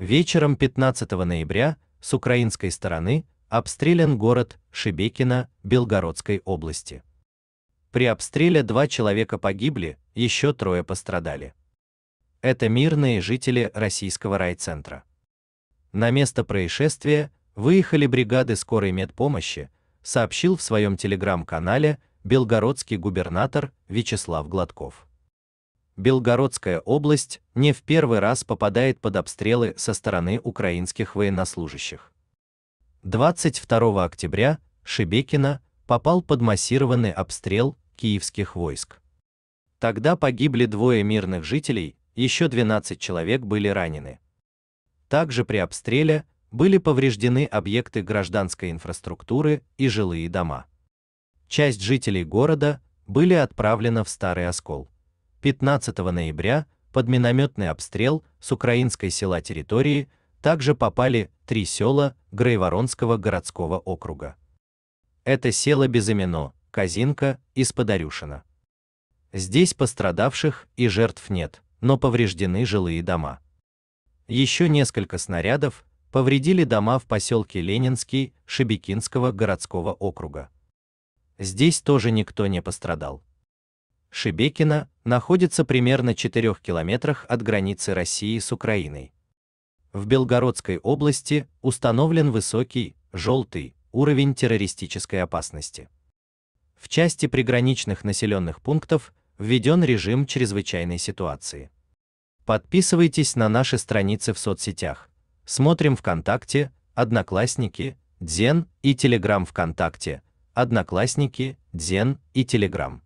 Вечером 15 ноября с украинской стороны обстрелян город Шебекино Белгородской области. При обстреле два человека погибли, еще трое пострадали. Это мирные жители российского райцентра. На место происшествия выехали бригады скорой медпомощи, сообщил в своем телеграм-канале белгородский губернатор Вячеслав Гладков. Белгородская область не в первый раз попадает под обстрелы со стороны украинских военнослужащих. 22 октября Шибекина попал под массированный обстрел киевских войск. Тогда погибли двое мирных жителей, еще 12 человек были ранены. Также при обстреле были повреждены объекты гражданской инфраструктуры и жилые дома. Часть жителей города были отправлены в Старый Оскол. 15 ноября под минометный обстрел с украинской села территории также попали три села Грейворонского городского округа. Это село Безымено, Казинка и Сподарюшина. Здесь пострадавших и жертв нет, но повреждены жилые дома. Еще несколько снарядов повредили дома в поселке Ленинский Шебекинского городского округа. Здесь тоже никто не пострадал. Шебекина находится примерно 4 километрах от границы России с Украиной. В Белгородской области установлен высокий, желтый, уровень террористической опасности. В части приграничных населенных пунктов введен режим чрезвычайной ситуации. Подписывайтесь на наши страницы в соцсетях. Смотрим ВКонтакте, Одноклассники, Дзен и Телеграм ВКонтакте, Одноклассники, Дзен и Телеграм.